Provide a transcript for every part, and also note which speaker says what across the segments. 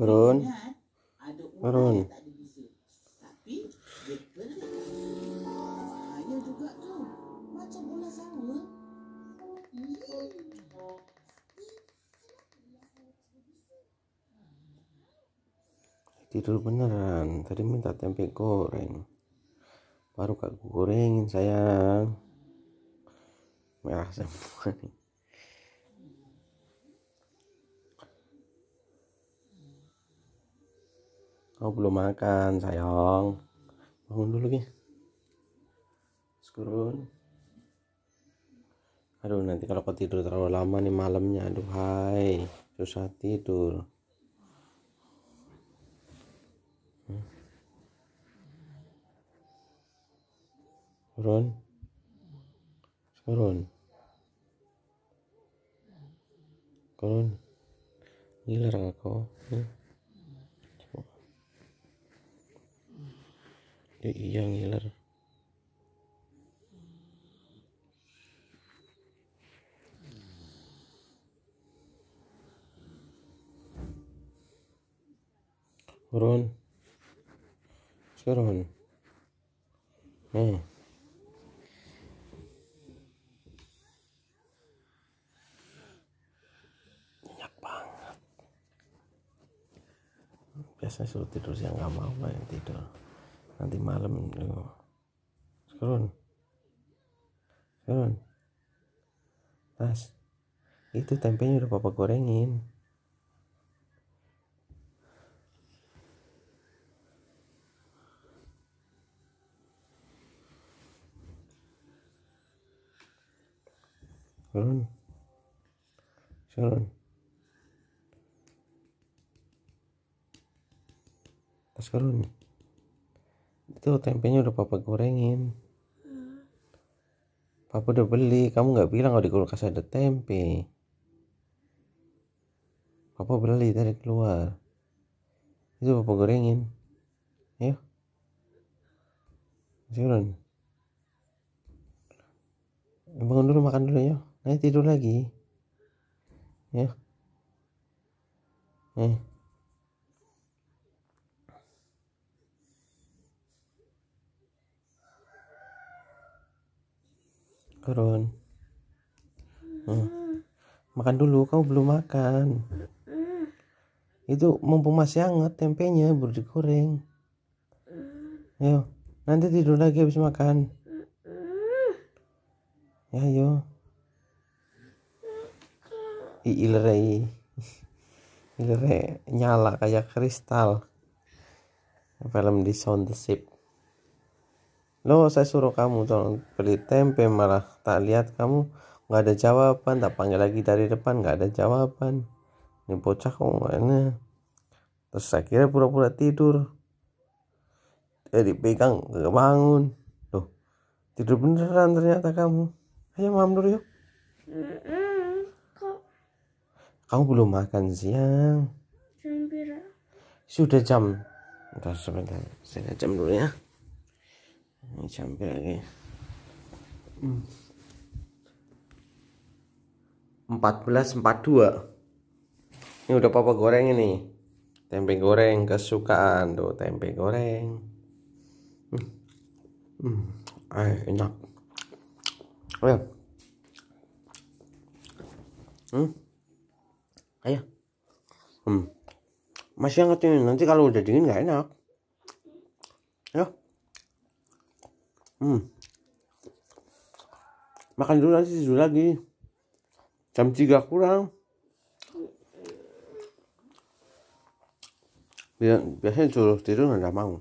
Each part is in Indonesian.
Speaker 1: turun turun iya. tidur beneran tadi minta tempe goreng baru kak gorengin sayang merah semua nih Kau oh, belum makan, sayang. Bangun dulu, nih Sekurun. Aduh, nanti kalau kau tidur terlalu lama nih malamnya, aduh, hai. Susah tidur. Turun. Turun. Turun. Ngiler aku. Hmm. Ya iya ngiler Ron sekarang Hmm. Nah. nyenyak banget biasanya suruh tidur siang nggak mau main tidur nanti malam turun turun tas itu tempenya udah papa gorengin turun turun tas turun itu tempenya udah papa gorengin. Papa udah beli, kamu nggak bilang kalau di kulkas ada tempe. Papa beli dari keluar. Itu papa gorengin. Ayo. Turun. Bangun dulu makan dulu ya. Nanti tidur lagi. Ya. Eh. turun hmm. makan dulu kau belum makan itu mumpung masih hangat tempenya baru digoreng ayo nanti tidur lagi habis makan ya ayo ilere ilere nyala kayak kristal film di sound the ship lo saya suruh kamu tolong beli tempe malah tak lihat kamu nggak ada jawaban tak panggil lagi dari depan nggak ada jawaban ini bocah kok mana terus saya kira pura-pura tidur eh dipegang gak bangun loh tidur beneran ternyata kamu ayo mam dulu yuk kamu belum makan siang sudah jam sudah sebentar saya jam dulu ya ini sampai lagi empat belas empat dua ini udah papa goreng ini tempe goreng kesukaan tuh tempe goreng hmm. Hmm. Eh, enak ayo hmm. ayo hmm. masih hangat ini nanti kalau udah dingin nggak enak ya hmm. makan dulu nanti tidur lagi jam 3 kurang biasanya suruh tidur nggak mau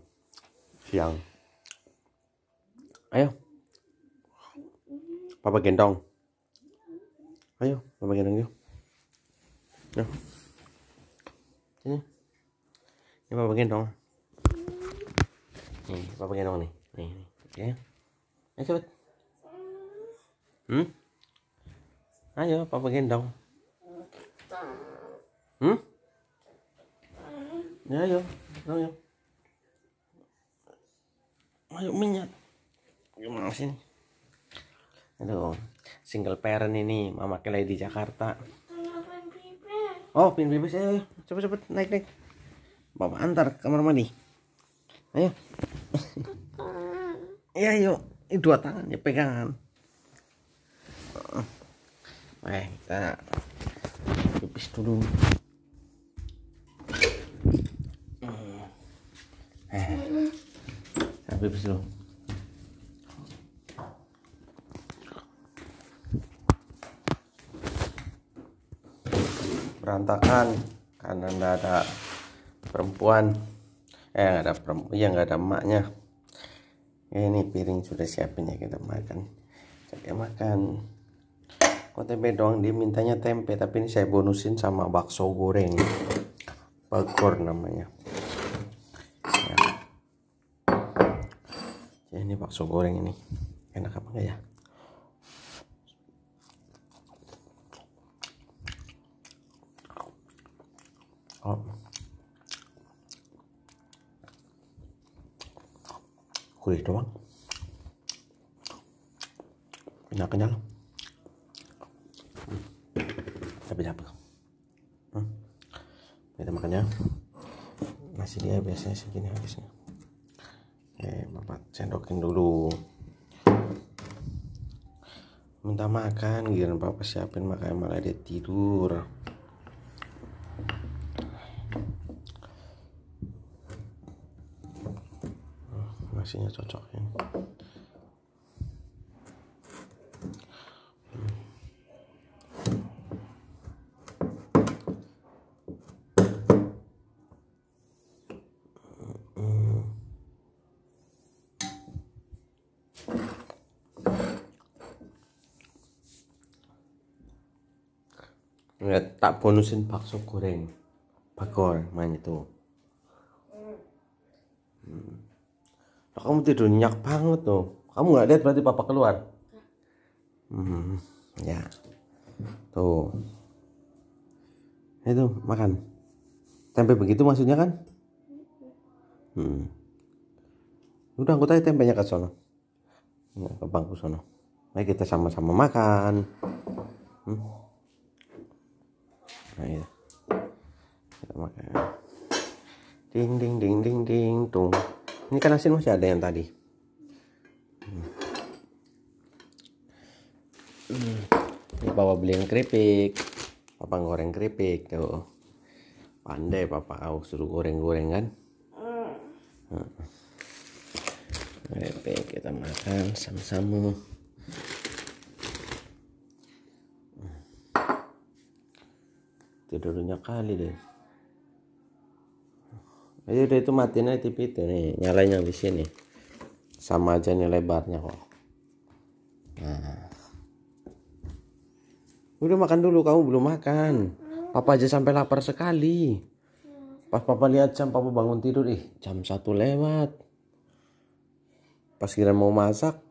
Speaker 1: siang ayo papa gendong ayo papa gendong yuk ya sini ini papa gendong nih papa gendong nih nih, nih. oke ya. okay. Ayo cepet. Hmm? Ayo, papa gendong. Hmm? Ya, ayo, ayo. Ayo minyak. Gimana sih? Aduh, single parent ini, mama kelai di Jakarta. Oh, pin bebas, ayo, cepet cepet naik naik. Bapak antar kamar mandi. Ayo. ya, yuk ini dua tangannya pegangan Nah, kita tipis dulu. Eh, kita dulu. Berantakan karena nggak ada perempuan. Eh, nggak ada perempuan, ya nggak ada emaknya ini piring sudah siapin ya kita makan kita makan kok tempe doang dia mintanya tempe tapi ini saya bonusin sama bakso goreng bakor namanya ya. ya ini bakso goreng ini enak apa enggak ya oh kulit doang enak kenyal tapi apa hmm. kita makannya masih dia biasanya segini habisnya oke bapak sendokin dulu minta makan gila bapak siapin makanya malah dia tidur masihnya cocok ya. tak bonusin bakso goreng bagor main itu kamu tidur nyenyak banget tuh kamu nggak lihat berarti papa keluar hmm, ya tuh itu makan tempe begitu maksudnya kan hmm. udah aku tanya tempenya ke sono ya, ke bangku sono mari kita sama-sama makan hmm. nah ya kita makan ding ding ding ding ding tung ini kan asin masih ada yang tadi hmm. ini papa yang keripik papa goreng keripik tuh pandai papa kau suruh goreng-goreng kan hmm. Nah. keripik kita makan sama-sama hmm. tidurnya kali deh jadi ya udah itu matiin aja TV itu nih, nyalain yang di sini. Sama aja nih lebarnya kok. Nah. Udah makan dulu, kamu belum makan. Papa aja sampai lapar sekali. Pas papa lihat jam, papa bangun tidur, ih, jam satu lewat. Pas kira mau masak,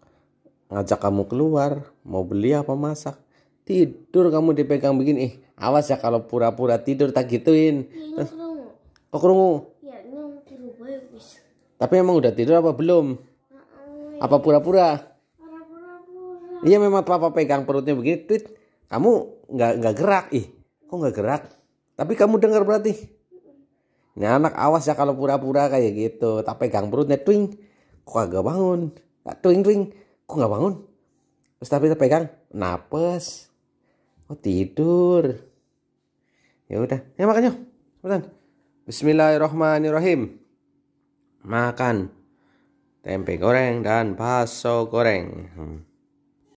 Speaker 1: ngajak kamu keluar, mau beli apa masak. Tidur kamu dipegang begini, awas ya kalau pura-pura tidur tak gituin. Terus, oh, tapi emang udah tidur apa belum? Apa pura-pura? Iya memang papa pegang perutnya begini, tweet. Kamu nggak nggak gerak, ih. Kok nggak gerak? Tapi kamu dengar berarti. Nah anak awas ya kalau pura-pura kayak gitu. Tak pegang perutnya, twing. Kok agak bangun? Twing twing. Kok nggak bangun? Terus tapi pegang, napes. Oh tidur. Ya udah, ya makanya. Bismillahirrahmanirrahim makan tempe goreng dan bakso goreng. Hmm.